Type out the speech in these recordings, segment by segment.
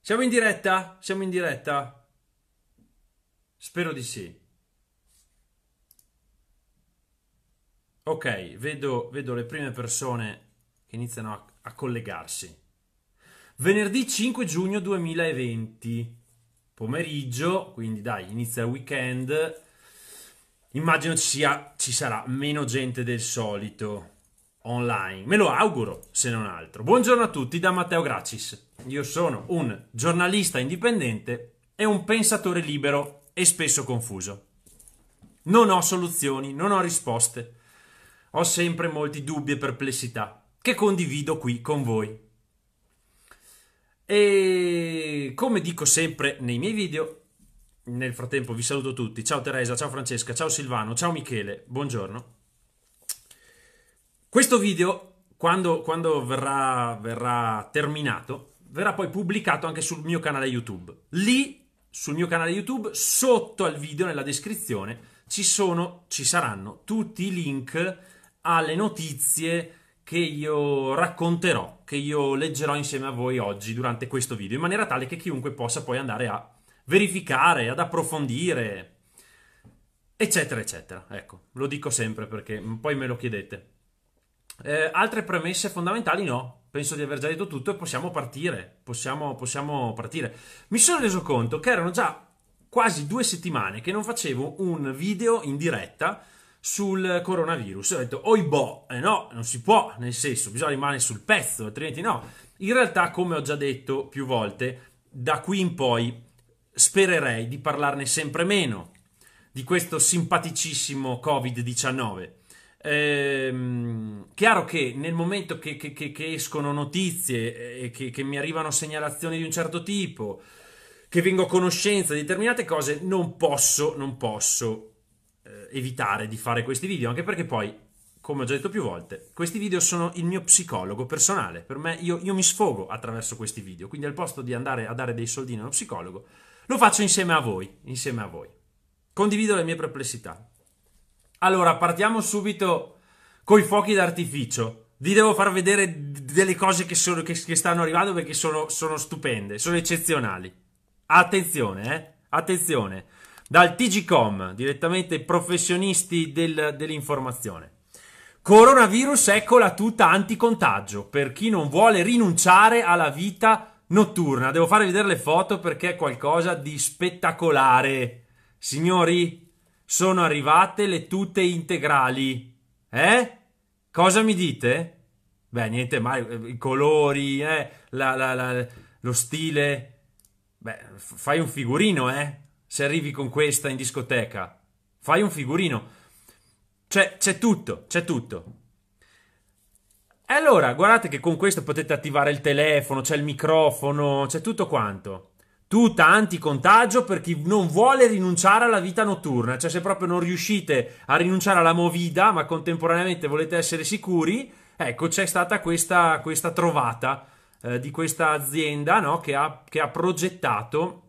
Siamo in diretta? Siamo in diretta? Spero di sì. Ok, vedo, vedo le prime persone che iniziano a, a collegarsi. Venerdì 5 giugno 2020 pomeriggio, quindi dai, inizia il weekend. Immagino ci, sia, ci sarà meno gente del solito online. Me lo auguro, se non altro. Buongiorno a tutti da Matteo Gracis. Io sono un giornalista indipendente e un pensatore libero e spesso confuso. Non ho soluzioni, non ho risposte. Ho sempre molti dubbi e perplessità che condivido qui con voi. E come dico sempre nei miei video, nel frattempo vi saluto tutti. Ciao Teresa, ciao Francesca, ciao Silvano, ciao Michele, buongiorno. Questo video, quando, quando verrà, verrà terminato, verrà poi pubblicato anche sul mio canale YouTube. Lì, sul mio canale YouTube, sotto al video, nella descrizione, ci sono, ci saranno tutti i link alle notizie che io racconterò, che io leggerò insieme a voi oggi durante questo video, in maniera tale che chiunque possa poi andare a verificare, ad approfondire, eccetera, eccetera. Ecco, lo dico sempre perché poi me lo chiedete. Eh, altre premesse fondamentali no, penso di aver già detto tutto e possiamo partire, possiamo, possiamo partire. Mi sono reso conto che erano già quasi due settimane che non facevo un video in diretta sul coronavirus. Ho detto, oi boh, eh no, non si può, nel senso, bisogna rimanere sul pezzo, altrimenti no. In realtà, come ho già detto più volte, da qui in poi spererei di parlarne sempre meno di questo simpaticissimo Covid-19. Ehm, chiaro che nel momento che, che, che, che escono notizie eh, e che, mi arrivano segnalazioni di un certo tipo, che vengo a conoscenza di determinate cose, non posso, non posso evitare di fare questi video, anche perché poi, come ho già detto più volte, questi video sono il mio psicologo personale. Per me, io, io mi sfogo attraverso questi video. Quindi, al posto di andare a dare dei soldini a uno psicologo, lo faccio insieme a voi. Insieme a voi. Condivido le mie perplessità. Allora, partiamo subito coi fuochi d'artificio. Vi devo far vedere delle cose che, sono, che, che stanno arrivando perché sono, sono stupende, sono eccezionali. Attenzione, eh? Attenzione dal TGCOM, direttamente professionisti del, dell'informazione. Coronavirus, ecco la tuta anticontagio per chi non vuole rinunciare alla vita notturna. Devo fare vedere le foto perché è qualcosa di spettacolare. Signori, sono arrivate le tute integrali. Eh? Cosa mi dite? Beh, niente mai, eh, i colori, eh? la, la, la, lo stile. Beh, fai un figurino, eh? se arrivi con questa in discoteca. Fai un figurino. Cioè, c'è tutto, c'è tutto. E allora, guardate che con questo potete attivare il telefono, c'è il microfono, c'è tutto quanto. Tutta anticontagio per chi non vuole rinunciare alla vita notturna. Cioè, se proprio non riuscite a rinunciare alla movida, ma contemporaneamente volete essere sicuri, ecco, c'è stata questa, questa trovata eh, di questa azienda no? che, ha, che ha progettato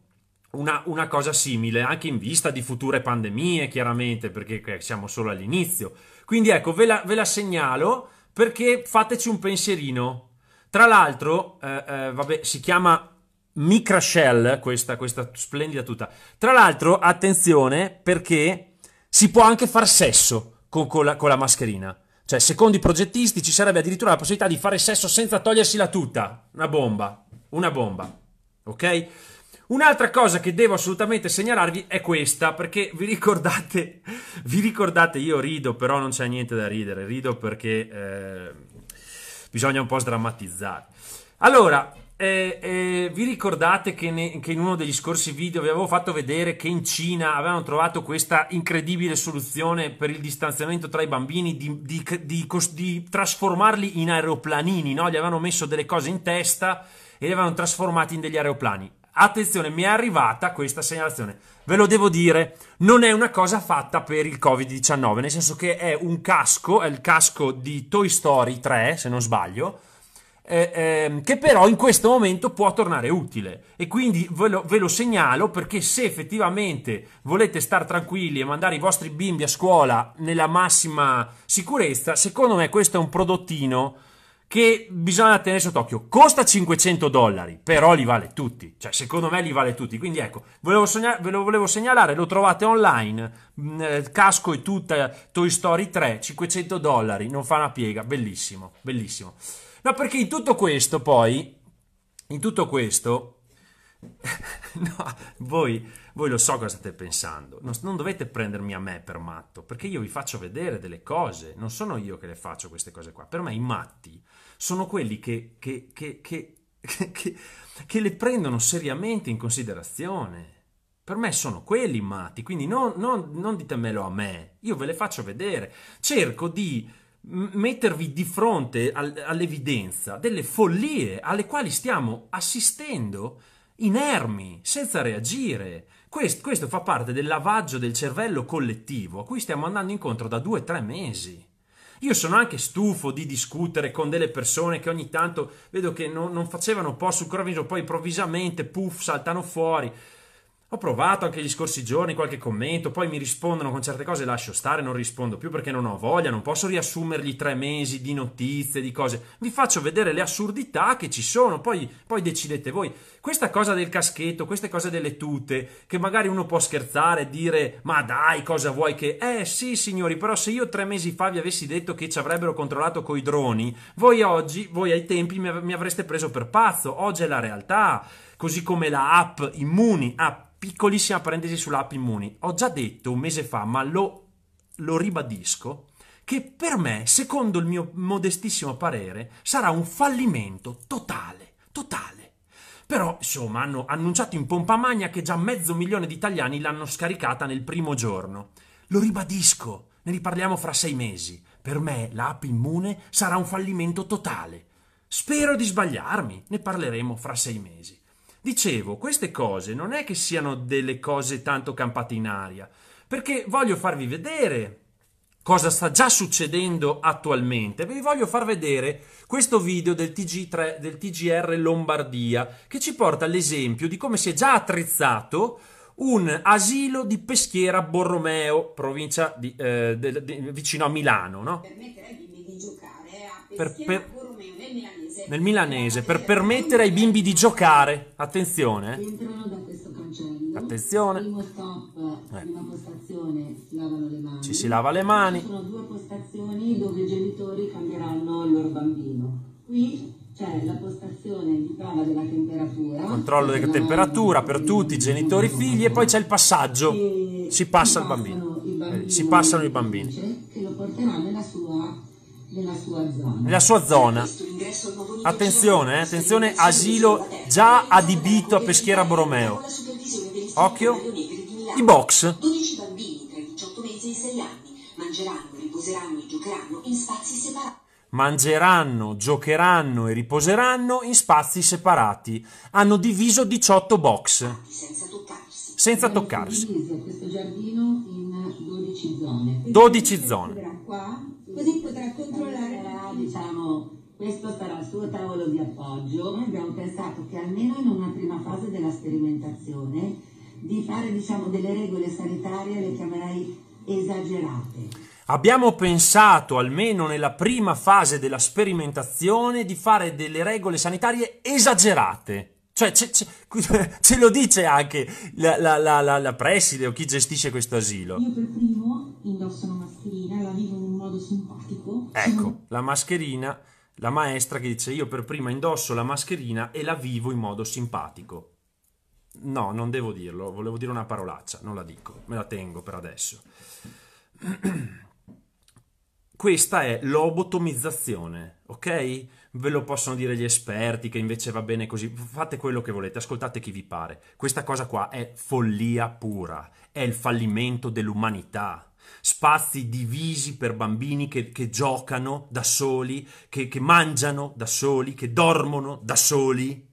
una, una, cosa simile, anche in vista di future pandemie, chiaramente, perché siamo solo all'inizio. Quindi ecco, ve la, ve la segnalo perché fateci un pensierino. Tra l'altro, eh, eh, vabbè, si chiama Micra Shell questa, questa splendida tuta. Tra l'altro, attenzione, perché si può anche far sesso con, con, la, con la mascherina. Cioè, secondo i progettisti, ci sarebbe addirittura la possibilità di fare sesso senza togliersi la tuta. Una bomba. Una bomba. Ok? Un'altra cosa che devo assolutamente segnalarvi è questa, perché vi ricordate, vi ricordate io rido, però non c'è niente da ridere, rido perché eh, bisogna un po' sdrammatizzare. Allora, eh, eh, vi ricordate che, ne, che, in uno degli scorsi video vi avevo fatto vedere che in Cina avevano trovato questa incredibile soluzione per il distanziamento tra i bambini di, di, di, di trasformarli in aeroplanini, no? gli avevano messo delle cose in testa e li avevano trasformati in degli aeroplani Attenzione, mi è arrivata questa segnalazione. Ve lo devo dire, non è una cosa fatta per il Covid-19, nel senso che è un casco, è il casco di Toy Story 3, se non sbaglio, eh, eh, che però in questo momento può tornare utile. E quindi ve lo, ve lo segnalo perché se effettivamente volete stare tranquilli e mandare i vostri bimbi a scuola nella massima sicurezza, secondo me questo è un prodottino che bisogna tenere sott'occhio. Costa 500 dollari, però li vale tutti. Cioè, secondo me li vale tutti. Quindi ecco, volevo sogna- ve lo volevo segnalare, lo trovate online, mh, eh, casco e tutta, Toy Story 3, 500 dollari, non fa una piega, bellissimo, bellissimo. No, perché in tutto questo poi, in tutto questo... no, voi, voi, lo so cosa state pensando. Non, non, dovete prendermi a me per matto, perché io vi faccio vedere delle cose. Non sono io che le faccio queste cose qua. Per me i matti sono quelli che, che, che, che le prendono seriamente in considerazione. Per me sono quelli matti, quindi non, non, non ditemelo a me, io ve le faccio vedere. Cerco di mettervi di fronte all'evidenza delle follie alle quali stiamo assistendo inermi, senza reagire. Questo, questo fa parte del lavaggio del cervello collettivo a cui stiamo andando incontro da due o tre mesi. Io sono anche stufo di discutere con delle persone che ogni tanto vedo che non, non facevano post sul coronavirus, poi improvvisamente, puff, saltano fuori. Ho provato anche gli scorsi giorni qualche commento, poi mi rispondono con certe cose, lascio stare, non rispondo più perché non ho voglia, non posso riassumergli tre mesi di notizie, di cose. Vi faccio vedere le assurdità che ci sono, poi, poi decidete voi questa cosa del caschetto, queste cose delle tute, che magari uno può scherzare, dire ma dai, cosa vuoi che... Eh sì signori, però se io tre mesi fa vi avessi detto che ci avrebbero controllato coi droni, voi oggi, voi ai tempi mi avreste preso per pazzo, oggi è la realtà, così come la app Immuni, app piccolissima parentesi sulla app Immuni. Ho già detto un mese fa, ma lo, lo, ribadisco, che per me, secondo il mio modestissimo parere, sarà un fallimento totale, totale. Però, insomma, hanno annunciato in pompa magna che già mezzo milione di italiani l'hanno scaricata nel primo giorno. Lo ribadisco, ne riparliamo fra sei mesi. Per me l'app immune sarà un fallimento totale. Spero di sbagliarmi, ne parleremo fra sei mesi. Dicevo, queste cose non è che siano delle cose tanto campate in aria, perché voglio farvi vedere cosa sta già succedendo attualmente, vi voglio far vedere questo video del, TG3, del TGR Lombardia che ci porta l'esempio di come si è già attrezzato un asilo di Peschiera Borromeo, provincia di, eh, de, de, vicino a Milano. No? Per, per, nel milanese, per permettere ai bimbi di giocare, attenzione. Eh. Attenzione. Ci si lava le mani. Ci sono due postazioni dove i genitori cambieranno il loro bambino. Qui c'è la postazione di prova della temperatura. Controllo della temperatura per tutti, genitori, figli e poi c'è il passaggio. Si passa il bambino. si passano i bambini. Che lo porterà nella sua nella sua zona. Nella sua zona. Attenzione, eh, attenzione, asilo già adibito a Peschiera Borromeo. Occhio. I box. 12 bambini tra i 18 mesi e i 6 anni mangeranno, riposeranno e giocheranno in spazi separati mangeranno, giocheranno e riposeranno in spazi separati. Hanno diviso 18 box. Senza toccarsi. Senza toccarsi. questo giardino in 12 zone. 12 zone. così potrà controllare diciamo, questo sarà il suo tavolo di appoggio. Noi abbiamo pensato che almeno in una prima fase della sperimentazione di fare diciamo, delle regole sanitarie, le chiamerei esagerate. Abbiamo pensato, almeno nella prima fase della sperimentazione, di fare delle regole sanitarie esagerate. Cioè, ce, ce, ce lo dice anche la, la, la, la, preside o chi gestisce questo asilo. Io per primo indosso una mascherina, la vivo in un modo simpatico. Ecco, la mascherina, la maestra che dice io per prima indosso la mascherina e la vivo in modo simpatico. No, non devo dirlo, volevo dire una parolaccia, non la dico, me la tengo per adesso. Questa è lobotomizzazione, ok? Ve lo possono dire gli esperti che invece va bene così, fate quello che volete, ascoltate chi vi pare. Questa cosa qua è follia pura, è il fallimento dell'umanità. Spazi divisi per bambini che, che giocano da soli, che, che mangiano da soli, che dormono da soli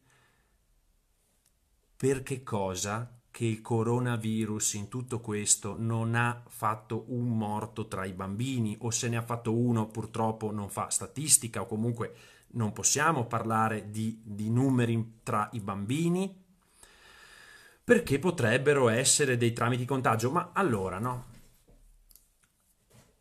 per che cosa? Che il coronavirus in tutto questo non ha fatto un morto tra i bambini o se ne ha fatto uno purtroppo non fa statistica o comunque non possiamo parlare di, di numeri tra i bambini perché potrebbero essere dei tramiti contagio. Ma allora no,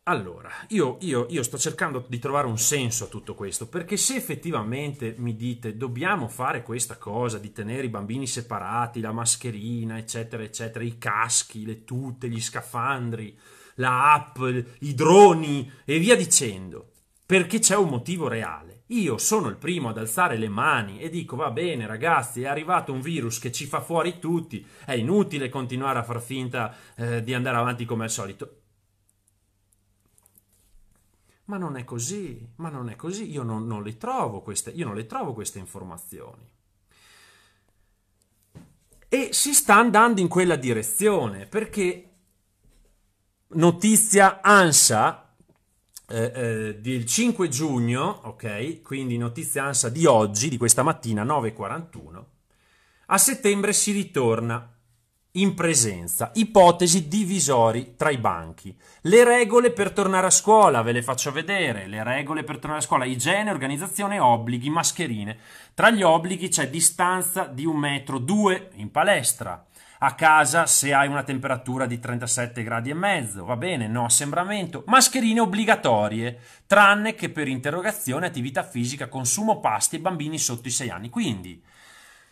allora, io, io, io, sto cercando di trovare un senso a tutto questo, perché se effettivamente mi dite dobbiamo fare questa cosa di tenere i bambini separati, la mascherina, eccetera, eccetera, i caschi, le tute, gli scafandri, la app, i droni e via dicendo, perché c'è un motivo reale. Io sono il primo ad alzare le mani e dico va bene ragazzi, è arrivato un virus che ci fa fuori tutti, è inutile continuare a far finta eh, di andare avanti come al solito ma non è così, ma non è così, io non, non le, trovo queste, io non le trovo queste informazioni. E si sta andando in quella direzione perché notizia ANSA eh, eh, del 5 giugno, ok, quindi notizia ANSA di oggi, di questa mattina 9.41, a settembre si ritorna in presenza, ipotesi divisori tra i banchi. Le regole per tornare a scuola, ve le faccio vedere, le regole per tornare a scuola, igiene, organizzazione, obblighi, mascherine. Tra gli obblighi c'è distanza di un metro, due in palestra. A casa se hai una temperatura di 37 gradi e mezzo, va bene, no assembramento. Mascherine obbligatorie, tranne che per interrogazione, attività fisica, consumo pasti e bambini sotto i 6 anni. Quindi,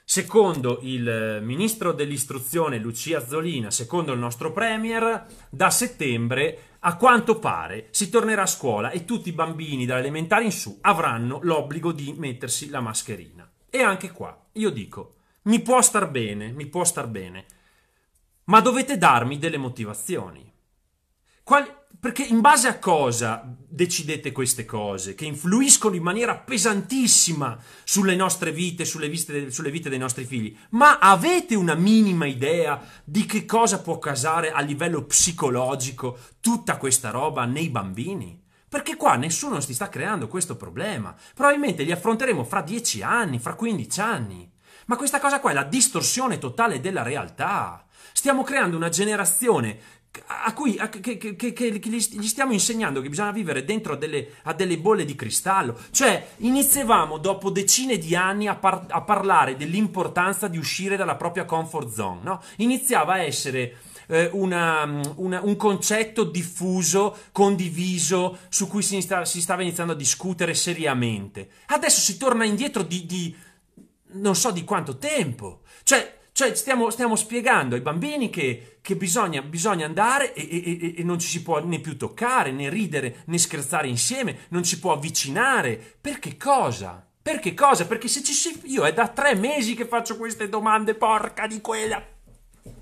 Secondo il eh, ministro dell'istruzione Lucia Zolina, secondo il nostro premier, da settembre a quanto pare si tornerà a scuola e tutti i bambini dall'elementare in su avranno l'obbligo di mettersi la mascherina. E anche qua io dico, mi può star bene, mi può star bene, ma dovete darmi delle motivazioni. Quali, perché in base a cosa decidete queste cose, che influiscono in maniera pesantissima sulle nostre vite, sulle, viste, sulle vite dei nostri figli, ma avete una minima idea di che cosa può causare a livello psicologico tutta questa roba nei bambini? Perché qua nessuno si sta creando questo problema. Probabilmente li affronteremo fra 10 anni, fra 15 anni. Ma questa cosa qua è la distorsione totale della realtà. Stiamo creando una generazione a cui a, che, che, che, che, gli stiamo insegnando che bisogna vivere dentro a delle, a delle, bolle di cristallo. Cioè, iniziavamo dopo decine di anni a, par, a parlare dell'importanza di uscire dalla propria comfort zone, no? Iniziava a essere. Eh, una, una, un concetto diffuso, condiviso, su cui si, sta, si, stava iniziando a discutere seriamente. Adesso si torna indietro di, di non so di quanto tempo. Cioè, cioè stiamo, stiamo spiegando ai bambini che, che bisogna, bisogna, andare e, e, e, non ci si può né più toccare, né ridere, né scherzare insieme, non ci può avvicinare. Per che cosa? Per cosa? Perché se ci si... Io è da tre mesi che faccio queste domande, porca di quella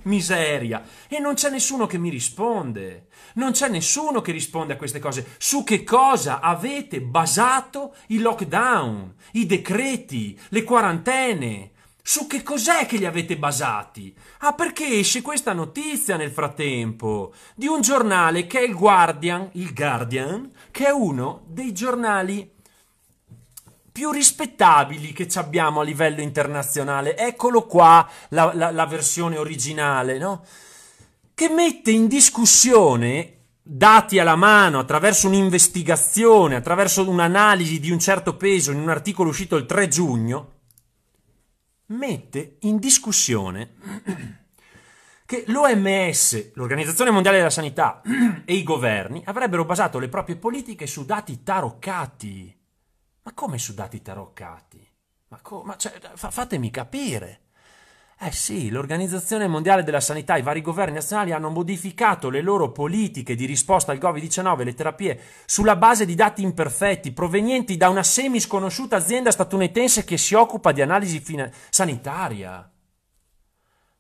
miseria e non c'è nessuno che mi risponde. Non c'è nessuno che risponde a queste cose. Su che cosa avete basato i lockdown, i decreti, le quarantene? Su che cos'è che li avete basati? Ah, perché esce questa notizia nel frattempo di un giornale che è il Guardian, il Guardian, che è uno dei giornali più rispettabili che abbiamo a livello internazionale. Eccolo qua, la, la, la versione originale, no? Che mette in discussione dati alla mano, attraverso un'investigazione, attraverso un'analisi di un certo peso in un articolo uscito il 3 giugno, mette in discussione che l'OMS, l'Organizzazione Mondiale della Sanità e i governi avrebbero basato le proprie politiche su dati taroccati. Ma come su dati taroccati? Ma, co- ma cioè, fa- fatemi capire. Eh sì, l'Organizzazione Mondiale della Sanità e i vari governi nazionali hanno modificato le loro politiche di risposta al Covid-19 e le terapie sulla base di dati imperfetti provenienti da una semi sconosciuta azienda statunitense che si occupa di analisi fina- sanitaria.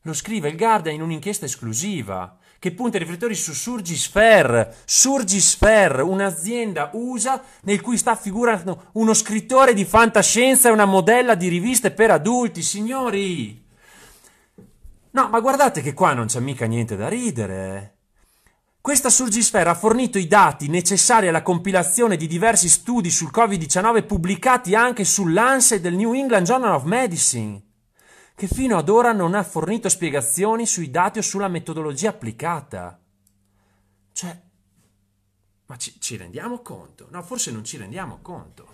Lo scrive il Guardian in un'inchiesta esclusiva che punta i riflettori su Surgisphere. Surgisphere, un'azienda USA nel cui sta figurando uno scrittore di fantascienza e una modella di riviste per adulti. Signori, No, ma guardate che qua non c'è mica niente da ridere. Questa Surgisfera ha fornito i dati necessari alla compilazione di diversi studi sul Covid-19 pubblicati anche sull'Anse del New England Journal of Medicine, che fino ad ora non ha fornito spiegazioni sui dati o sulla metodologia applicata. Cioè, ma ci, ci rendiamo conto? No, forse non ci rendiamo conto.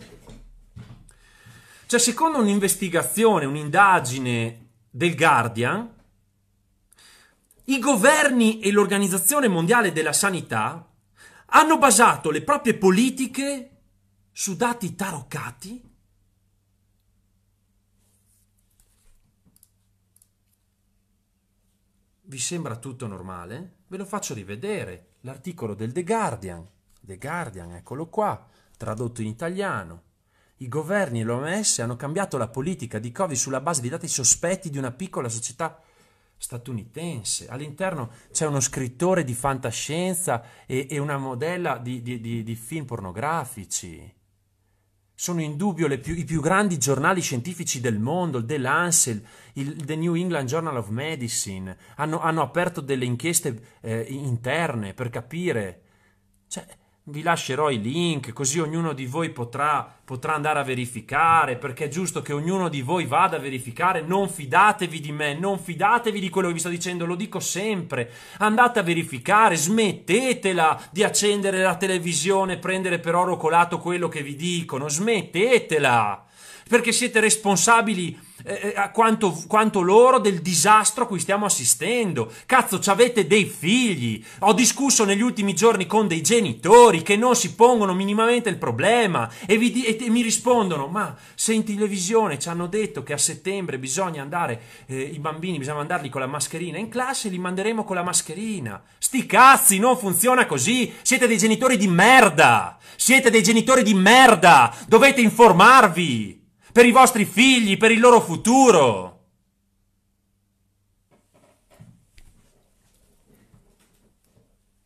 Cioè, secondo un'investigazione, un'indagine del Guardian, i governi e l'Organizzazione Mondiale della Sanità hanno basato le proprie politiche su dati taroccati vi sembra tutto normale? Ve lo faccio rivedere, l'articolo del The Guardian. The Guardian, eccolo qua, tradotto in italiano. I governi e l'OMS hanno cambiato la politica di Covid sulla base di dati sospetti di una piccola società statunitense. All'interno c'è uno scrittore di fantascienza e, e una modella di, di, di, di, film pornografici. Sono in dubbio più, i più grandi giornali scientifici del mondo, il The Lancet, il The New England Journal of Medicine, hanno, hanno aperto delle inchieste eh, interne per capire. Cioè, vi lascerò i link così ognuno di voi potrà, potrà, andare a verificare perché è giusto che ognuno di voi vada a verificare non fidatevi di me non fidatevi di quello che vi sto dicendo lo dico sempre andate a verificare smettetela di accendere la televisione e prendere per oro colato quello che vi dicono smettetela perché siete responsabili eh, eh quanto, quanto loro del disastro a cui stiamo assistendo. Cazzo, avete dei figli. Ho discusso negli ultimi giorni con dei genitori che non si pongono minimamente il problema e, vi, e, e mi rispondono, ma se in televisione ci hanno detto che a settembre bisogna andare, eh, i bambini bisogna mandarli con la mascherina in classe, li manderemo con la mascherina. Sti cazzi, non funziona così. Siete dei genitori di merda. Siete dei genitori di merda. Dovete informarvi per i vostri figli, per il loro futuro.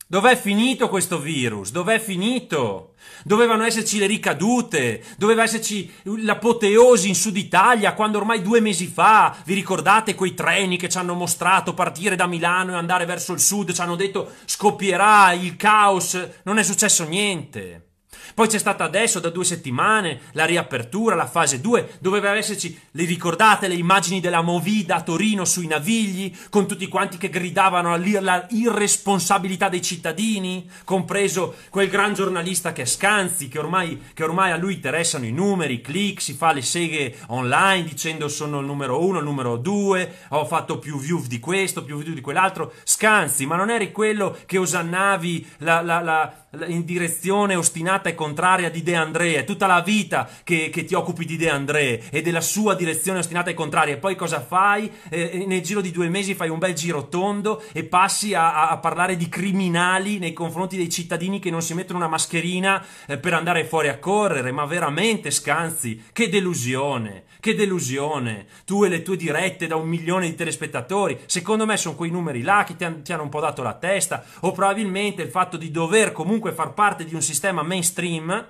Dov'è finito questo virus? Dov'è finito? Dovevano esserci le ricadute, doveva esserci l'apoteosi in Sud Italia quando ormai due mesi fa, vi ricordate quei treni che ci hanno mostrato partire da Milano e andare verso il sud, ci hanno detto scoppierà il caos, non è successo niente. Poi c'è stata adesso, da due settimane, la riapertura, la fase 2, doveva esserci, le ricordate, le immagini della Movida a Torino sui navigli, con tutti quanti che gridavano all'irresponsabilità dei cittadini, compreso quel gran giornalista che è Scanzi, che ormai, che ormai a lui interessano i numeri, i click, si fa le seghe online dicendo sono il numero 1, il numero 2, ho fatto più view di questo, più view di quell'altro. Scanzi, ma non eri quello che osannavi la, la, la in direzione ostinata e contraria di De André, è tutta la vita che, che, ti occupi di De André e della sua direzione ostinata e contraria, e poi cosa fai? Eh, eh nel giro di due mesi fai un bel giro tondo e passi a, a, parlare di criminali nei confronti dei cittadini che non si mettono una mascherina eh, per andare fuori a correre, ma veramente scanzi, che delusione! Che delusione! Tu e le tue dirette da un milione di telespettatori, secondo me sono quei numeri là che ti, han, ti hanno un po' dato la testa, o probabilmente il fatto di dover comunque far parte di un sistema mainstream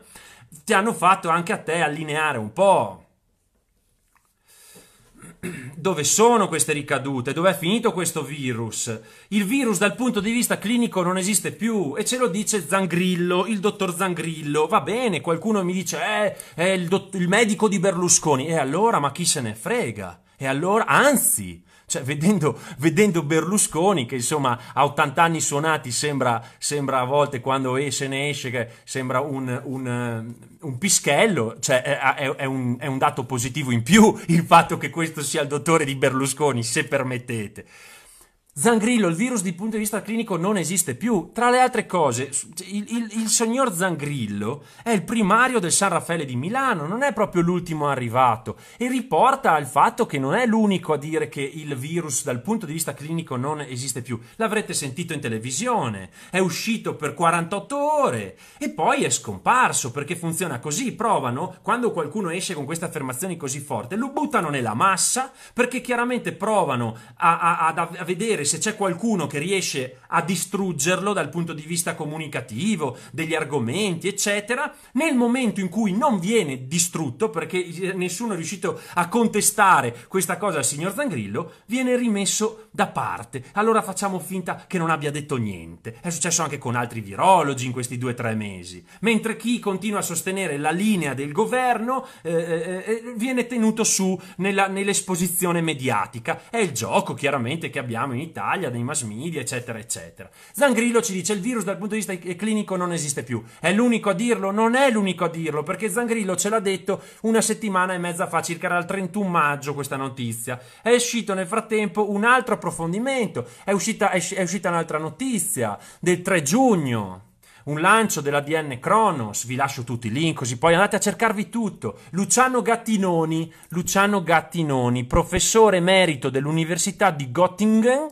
ti hanno fatto anche a te allineare un po' dove sono queste ricadute, dove è finito questo virus. Il virus dal punto di vista clinico non esiste più e ce lo dice Zangrillo, il dottor Zangrillo. Va bene, qualcuno mi dice, eh, è il, il medico di Berlusconi. E allora, ma chi se ne frega? E allora, anzi, cioè, vedendo, vedendo, Berlusconi, che insomma a 80 anni suonati sembra, sembra a volte quando se ne esce, che sembra un, un, eh, un pischello, cioè, è, è, un, è un dato positivo in più il fatto che questo sia il dottore di Berlusconi, se permettete. Zangrillo, il virus dal punto di vista clinico non esiste più. Tra le altre cose, il, il, il, signor Zangrillo è il primario del San Raffaele di Milano, non è proprio l'ultimo arrivato e riporta al fatto che non è l'unico a dire che il virus dal punto di vista clinico non esiste più. L'avrete sentito in televisione, è uscito per 48 ore e poi è scomparso perché funziona così. Provano, quando qualcuno esce con queste affermazioni così forti, lo buttano nella massa perché chiaramente provano a, a, a, a vedere vedere eh, se c'è qualcuno che riesce a distruggerlo dal punto di vista comunicativo, degli argomenti, eccetera, nel momento in cui non viene distrutto, perché eh, nessuno è riuscito a contestare questa cosa al signor Zangrillo, viene rimesso da parte. Allora facciamo finta che non abbia detto niente. È successo anche con altri virologi in questi due o tre mesi. Mentre chi continua a sostenere la linea del governo eh, eh, eh viene tenuto su nell'esposizione mediatica. È il gioco, chiaramente, che abbiamo in Italia Italia, dei mass media, eccetera, eccetera. Zangrillo ci dice il virus dal punto di vista clinico non esiste più. È l'unico a dirlo? Non è l'unico a dirlo, perché Zangrillo ce l'ha detto una settimana e mezza fa, circa era il 31 maggio, questa notizia. È uscito nel frattempo un altro approfondimento, è uscita, è, è uscita un'altra notizia del 3 giugno un lancio dell'ADN Cronos, vi lascio tutti i link così poi andate a cercarvi tutto. Luciano Gattinoni, Luciano Gattinoni, professore emerito dell'Università di Göttingen,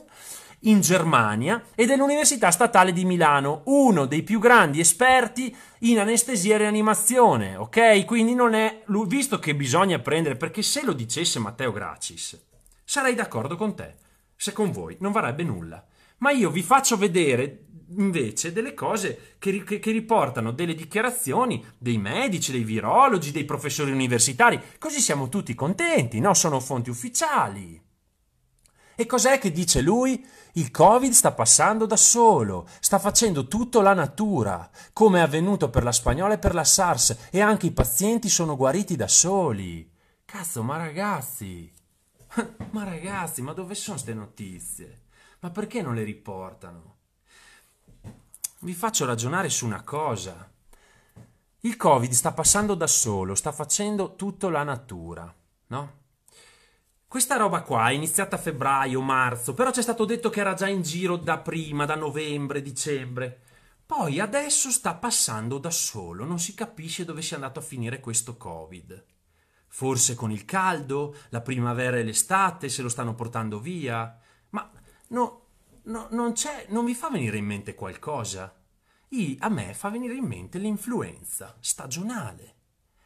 in Germania e dell'Università Statale di Milano, uno dei più grandi esperti in anestesia e rianimazione, ok? Quindi non è visto che bisogna prendere perché se lo dicesse Matteo Gracis sarei d'accordo con te. Se con voi non varrebbe nulla. Ma io vi faccio vedere invece delle cose che, che, che, riportano delle dichiarazioni dei medici, dei virologi, dei professori universitari. Così siamo tutti contenti, no? Sono fonti ufficiali. E cos'è che dice lui? Il Covid sta passando da solo, sta facendo tutto la natura, come è avvenuto per la spagnola e per la SARS, e anche i pazienti sono guariti da soli. Cazzo, ma ragazzi! ma ragazzi, ma dove sono queste notizie? Ma perché non le riportano? Vi faccio ragionare su una cosa. Il Covid sta passando da solo, sta facendo tutto la natura, no? Questa roba qua è iniziata a febbraio, marzo, però c'è stato detto che era già in giro da prima, da novembre, dicembre. Poi adesso sta passando da solo, non si capisce dove sia andato a finire questo Covid. Forse con il caldo, la primavera e l'estate se lo stanno portando via. Ma no, no non c'è, non vi fa venire in mente qualcosa? I, a me fa venire in mente l'influenza stagionale.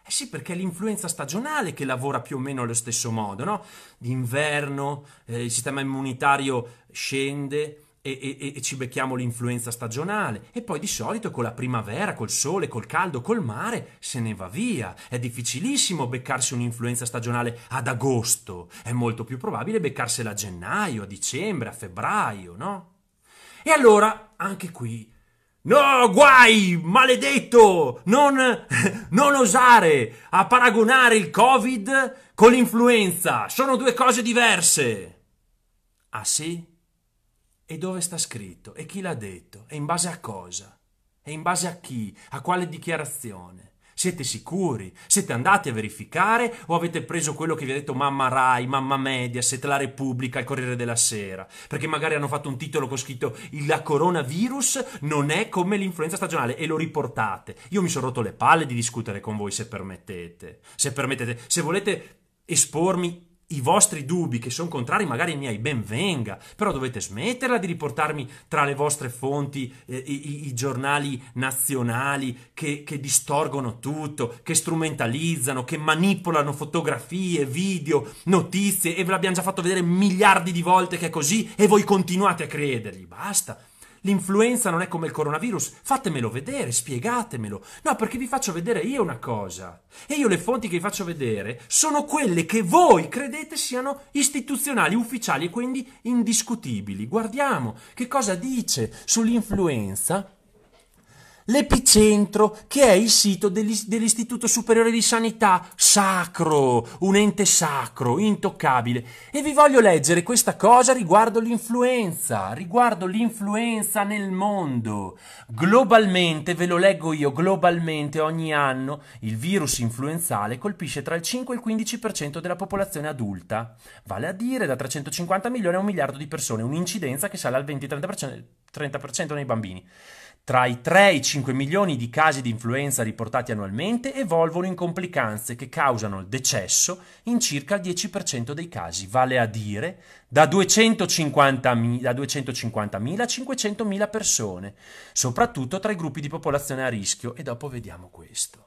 Eh sì, perché è l'influenza stagionale che lavora più o meno allo stesso modo, no? D'inverno eh, il sistema immunitario scende, e, e, e, ci becchiamo l'influenza stagionale e poi di solito con la primavera, col sole, col caldo, col mare se ne va via. È difficilissimo beccarsi un'influenza stagionale ad agosto, è molto più probabile beccarsela a gennaio, a dicembre, a febbraio, no? E allora anche qui No, guai, maledetto! Non, non osare a paragonare il Covid con l'influenza. Sono due cose diverse. Ah sì? E dove sta scritto? E chi l'ha detto? E in base a cosa? E in base a chi? A quale dichiarazione? Siete sicuri? Siete andati a verificare o avete preso quello che vi ha detto mamma Rai, mamma Mediaset, la Repubblica, il Corriere della Sera? Perché magari hanno fatto un titolo con scritto la coronavirus non è come l'influenza stagionale e lo riportate. Io mi sono rotto le palle di discutere con voi se permettete. Se permettete, se volete espormi i vostri dubbi che sono contrari magari ai miei ben venga, però dovete smetterla di riportarmi tra le vostre fonti eh, i, i, giornali nazionali che, che, distorgono tutto, che strumentalizzano, che manipolano fotografie, video, notizie e ve l'abbiamo già fatto vedere miliardi di volte che è così e voi continuate a credergli, basta. L'influenza non è come il coronavirus? Fatemelo vedere, spiegatemelo. No, perché vi faccio vedere io una cosa. E io le fonti che vi faccio vedere sono quelle che voi credete siano istituzionali, ufficiali e quindi indiscutibili. Guardiamo che cosa dice sull'influenza l'epicentro che è il sito dell'Istituto Superiore di Sanità, sacro, un ente sacro, intoccabile. E vi voglio leggere questa cosa riguardo l'influenza, riguardo l'influenza nel mondo. Globalmente, ve lo leggo io, globalmente ogni anno il virus influenzale colpisce tra il 5 e il 15% della popolazione adulta, vale a dire da 350 milioni a un miliardo di persone, un'incidenza che sale al 20-30% nei bambini. Tra i 3 e i 5 milioni di casi di influenza riportati annualmente evolvono in complicanze che causano il decesso in circa il 10% dei casi, vale a dire da 250.000 a 500.000 persone, soprattutto tra i gruppi di popolazione a rischio e dopo vediamo questo.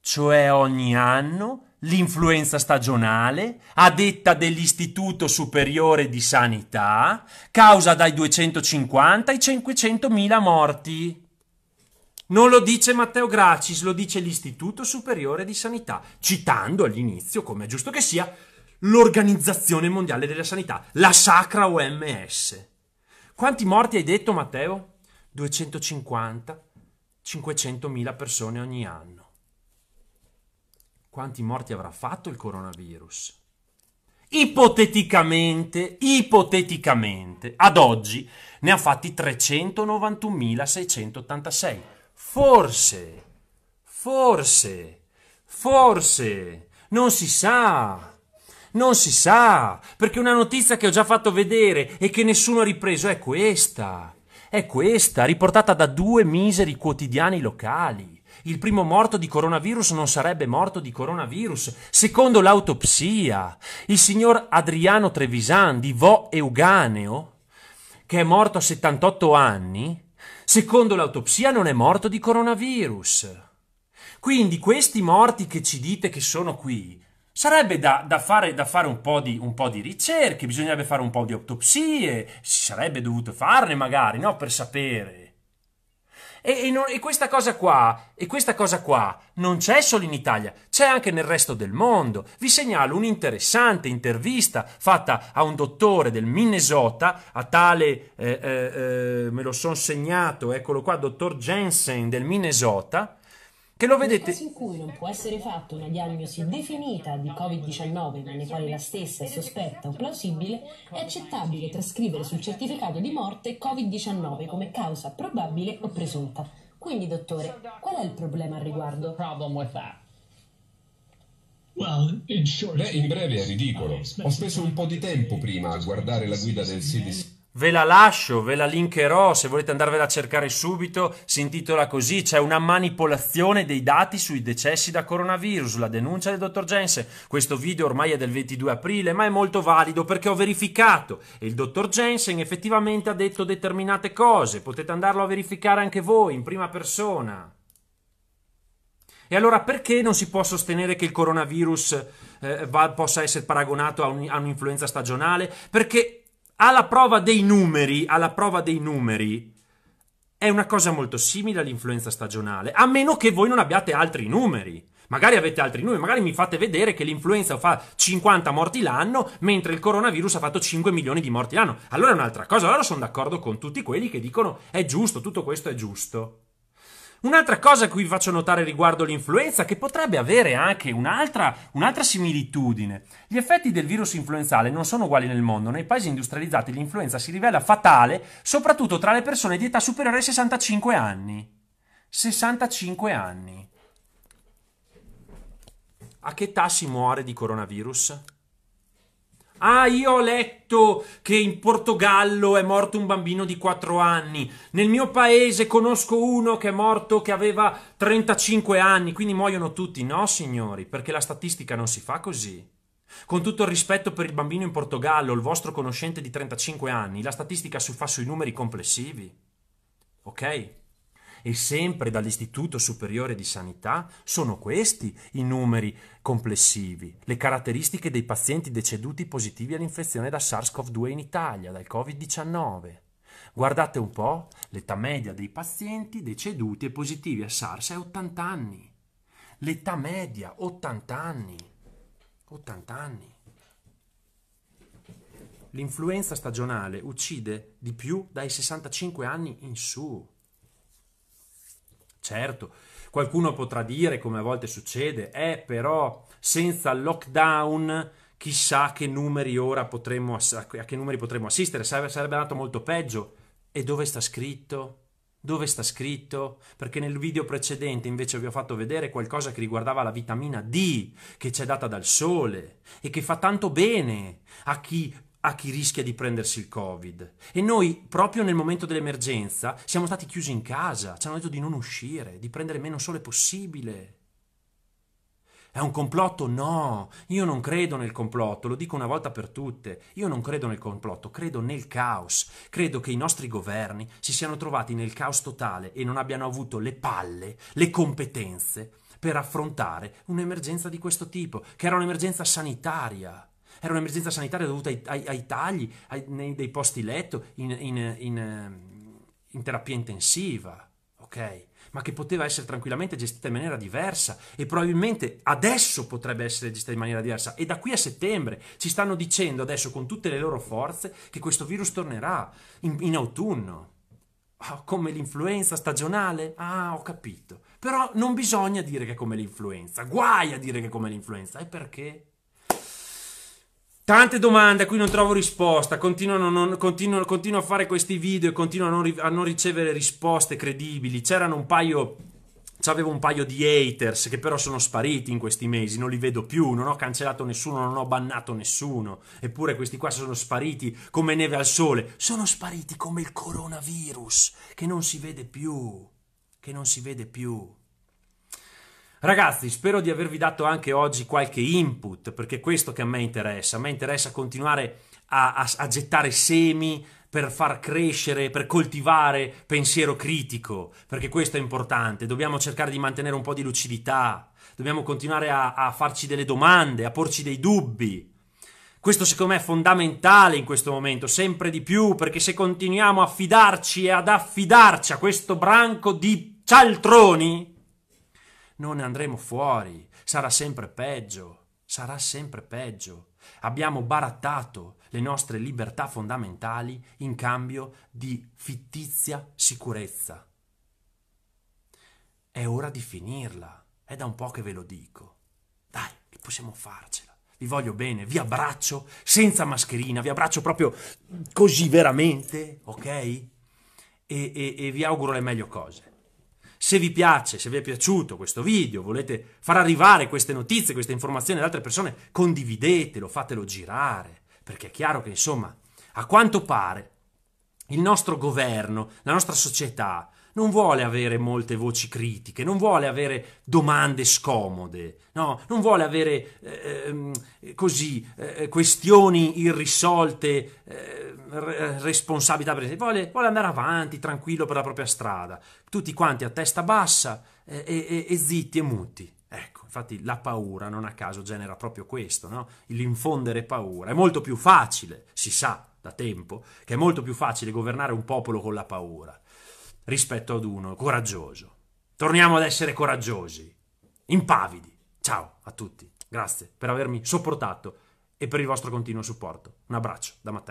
Cioè ogni anno l'influenza stagionale, a detta dell'Istituto Superiore di Sanità, causa dai 250 ai 500 mila morti. Non lo dice Matteo Gracis, lo dice l'Istituto Superiore di Sanità, citando all'inizio, come è giusto che sia, l'Organizzazione Mondiale della Sanità, la sacra OMS. Quanti morti hai detto, Matteo? 250, 500 mila persone ogni anno quanti morti avrà fatto il coronavirus. Ipoteticamente, ipoteticamente, ad oggi ne ha fatti 391.686. Forse, forse, forse, non si sa. Non si sa, perché una notizia che ho già fatto vedere e che nessuno ha ripreso è questa. È questa, riportata da due miseri quotidiani locali. Il primo morto di coronavirus non sarebbe morto di coronavirus. Secondo l'autopsia, il signor Adriano Trevisan di Vo Euganeo, che è morto a 78 anni, secondo l'autopsia non è morto di coronavirus. Quindi questi morti che ci dite che sono qui, sarebbe da, da, fare, da fare, un, po di, un po' di ricerche, bisognerebbe fare un po' di autopsie, si sarebbe dovuto farne magari, no? Per sapere. E, e, non, e, questa cosa qua, e questa cosa qua non c'è solo in Italia, c'è anche nel resto del mondo. Vi segnalo un'interessante intervista fatta a un dottore del Minnesota, a tale, eh, eh, eh me lo sono segnato, eccolo qua, dottor Jensen del Minnesota, che lo vedete. Nel caso in cui non può essere fatta una diagnosi definita di Covid-19, nelle quali la stessa è sospetta o plausibile, è accettabile trascrivere sul certificato di morte Covid-19 come causa probabile o presunta. Quindi, dottore, qual è il problema al riguardo? Beh, in breve è ridicolo. Ho speso un po' di tempo prima a guardare la guida del CDC Ve la lascio, ve la linkerò se volete andarvela a cercare subito. Si intitola così: C'è una manipolazione dei dati sui decessi da coronavirus. La denuncia del dottor Jensen. Questo video ormai è del 22 aprile, ma è molto valido perché ho verificato e il dottor Jensen effettivamente ha detto determinate cose. Potete andarlo a verificare anche voi in prima persona. E allora perché non si può sostenere che il coronavirus eh, va, possa essere paragonato a, un, a un'influenza stagionale? Perché alla prova dei numeri, alla prova dei numeri, è una cosa molto simile all'influenza stagionale, a meno che voi non abbiate altri numeri. Magari avete altri numeri, magari mi fate vedere che l'influenza fa 50 morti l'anno, mentre il coronavirus ha fatto 5 milioni di morti l'anno. Allora è un'altra cosa, allora sono d'accordo con tutti quelli che dicono è giusto, tutto questo è giusto. Un'altra cosa a cui vi faccio notare riguardo l'influenza, che potrebbe avere anche un'altra, un'altra similitudine. Gli effetti del virus influenzale non sono uguali nel mondo. Nei paesi industrializzati l'influenza si rivela fatale soprattutto tra le persone di età superiore ai 65 anni. 65 anni. A che età si muore di coronavirus? Ah, io ho letto che in Portogallo è morto un bambino di 4 anni. Nel mio paese conosco uno che è morto che aveva 35 anni, quindi muoiono tutti. No, signori, perché la statistica non si fa così. Con tutto il rispetto per il bambino in Portogallo, il vostro conoscente di 35 anni, la statistica si fa sui numeri complessivi. Ok? e sempre dall'Istituto Superiore di Sanità sono questi i numeri complessivi, le caratteristiche dei pazienti deceduti positivi all'infezione da SARS-CoV-2 in Italia, dal Covid-19. Guardate un po', l'età media dei pazienti deceduti e positivi a SARS è 80 anni. L'età media, 80 anni. 80 anni. L'influenza stagionale uccide di più dai 65 anni in su. Certo, qualcuno potrà dire, come a volte succede, eh però senza lockdown chissà che numeri ora potremmo, a che numeri potremmo assistere, sarebbe andato molto peggio. E dove sta scritto? Dove sta scritto? Perché nel video precedente invece vi ho fatto vedere qualcosa che riguardava la vitamina D che c'è data dal sole e che fa tanto bene a chi a chi rischia di prendersi il Covid. E noi, proprio nel momento dell'emergenza, siamo stati chiusi in casa, ci hanno detto di non uscire, di prendere meno sole possibile. È un complotto? No, io non credo nel complotto, lo dico una volta per tutte. Io non credo nel complotto, credo nel caos. Credo che i nostri governi si siano trovati nel caos totale e non abbiano avuto le palle, le competenze per affrontare un'emergenza di questo tipo, che era un'emergenza sanitaria era un'emergenza sanitaria dovuta ai, ai, ai tagli, ai, nei, dei posti letto, in, in, in, in terapia intensiva, ok? ma che poteva essere tranquillamente gestita in maniera diversa e probabilmente adesso potrebbe essere gestita in maniera diversa e da qui a settembre ci stanno dicendo adesso con tutte le loro forze che questo virus tornerà in, in autunno. Oh, come l'influenza stagionale? Ah, ho capito. Però non bisogna dire che è come l'influenza. Guai a dire che è come l'influenza. E perché? Tante domande a cui non trovo risposta, continuano non, continuo, continuo a fare questi video e continuo a non, a non ricevere risposte credibili. C'erano un paio C'avevo un paio di haters che però sono spariti in questi mesi, non li vedo più, non ho cancellato nessuno, non ho bannato nessuno. Eppure questi qua sono spariti come neve al sole. Sono spariti come il coronavirus, che non si vede più. Che non si vede più. Ragazzi, spero di avervi dato anche oggi qualche input, perché è questo che a me interessa. A me interessa continuare a, a, a gettare semi per far crescere, per coltivare pensiero critico, perché questo è importante. Dobbiamo cercare di mantenere un po' di lucidità, dobbiamo continuare a, a farci delle domande, a porci dei dubbi. Questo secondo me è fondamentale in questo momento, sempre di più, perché se continuiamo a fidarci e ad affidarci a questo branco di cialtroni, non ne andremo fuori, sarà sempre peggio, sarà sempre peggio. Abbiamo barattato le nostre libertà fondamentali in cambio di fittizia sicurezza. È ora di finirla, è da un po' che ve lo dico. Dai, che possiamo farcela. Vi voglio bene, vi abbraccio senza mascherina, vi abbraccio proprio così veramente, ok? e, e, e vi auguro le meglio cose. Se vi piace, se vi è piaciuto questo video, volete far arrivare queste notizie, queste informazioni ad altre persone, condividetelo, fatelo girare, perché è chiaro che insomma, a quanto pare, il nostro governo, la nostra società, non vuole avere molte voci critiche, non vuole avere domande scomode, no? non vuole avere eh, ehm, così eh, questioni irrisolte, eh, eh responsabilità vuole, vuole, andare avanti tranquillo per la propria strada, tutti quanti a testa bassa eh, e, e zitti e muti. Ecco, infatti la paura non a caso genera proprio questo, no? l'infondere paura. È molto più facile, si sa da tempo, che è molto più facile governare un popolo con la paura rispetto ad uno coraggioso. Torniamo ad essere coraggiosi, impavidi. Ciao a tutti, grazie per avermi sopportato e per il vostro continuo supporto. Un abbraccio da Matteo.